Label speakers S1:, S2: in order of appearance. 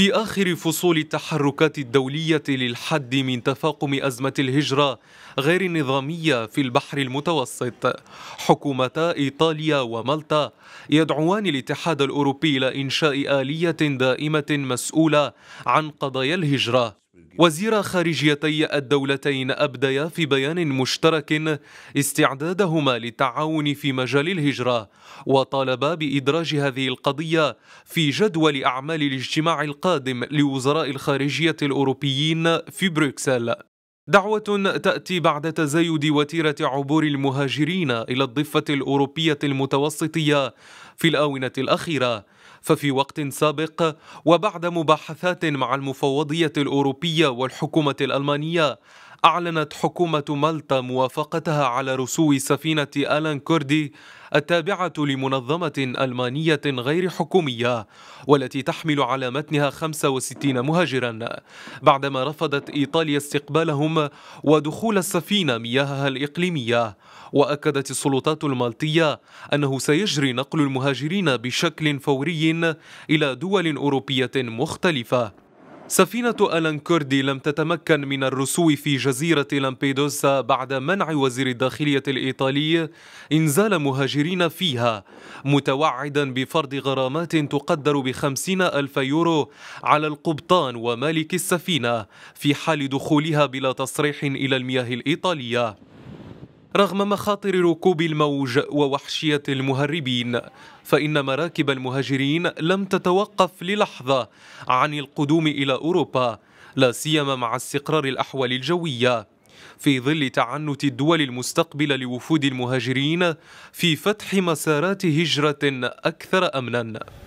S1: في آخر فصول التحركات الدولية للحد من تفاقم أزمة الهجرة غير النظامية في البحر المتوسط حكومتا إيطاليا ومالطا يدعوان الاتحاد الأوروبي إلى إنشاء آلية دائمة مسؤولة عن قضايا الهجرة وزيرا خارجيتي الدولتين أبديا في بيان مشترك استعدادهما للتعاون في مجال الهجرة وطالبا بإدراج هذه القضية في جدول أعمال الاجتماع القادم لوزراء الخارجية الأوروبيين في بروكسل دعوة تأتي بعد تزايد وتيرة عبور المهاجرين إلى الضفة الأوروبية المتوسطية في الآونة الأخيرة ففي وقت سابق وبعد مباحثات مع المفوضية الأوروبية والحكومة الألمانية أعلنت حكومة مالطا موافقتها على رسو سفينة ألان كوردي التابعة لمنظمة ألمانية غير حكومية والتي تحمل على متنها 65 مهاجرا بعدما رفضت إيطاليا استقبالهم ودخول السفينة مياهها الإقليمية وأكدت السلطات المالطية أنه سيجري نقل المهاجرين بشكل فوري إلى دول أوروبية مختلفة سفينة ألان كردي لم تتمكن من الرسو في جزيرة لامبيدوسا بعد منع وزير الداخلية الإيطالي إنزال مهاجرين فيها متوعدا بفرض غرامات تقدر بخمسين ألف يورو على القبطان ومالك السفينة في حال دخولها بلا تصريح إلى المياه الإيطالية رغم مخاطر ركوب الموج ووحشية المهربين فإن مراكب المهاجرين لم تتوقف للحظة عن القدوم إلى أوروبا لا سيما مع استقرار الأحوال الجوية في ظل تعنت الدول المستقبلة لوفود المهاجرين في فتح مسارات هجرة أكثر أمناً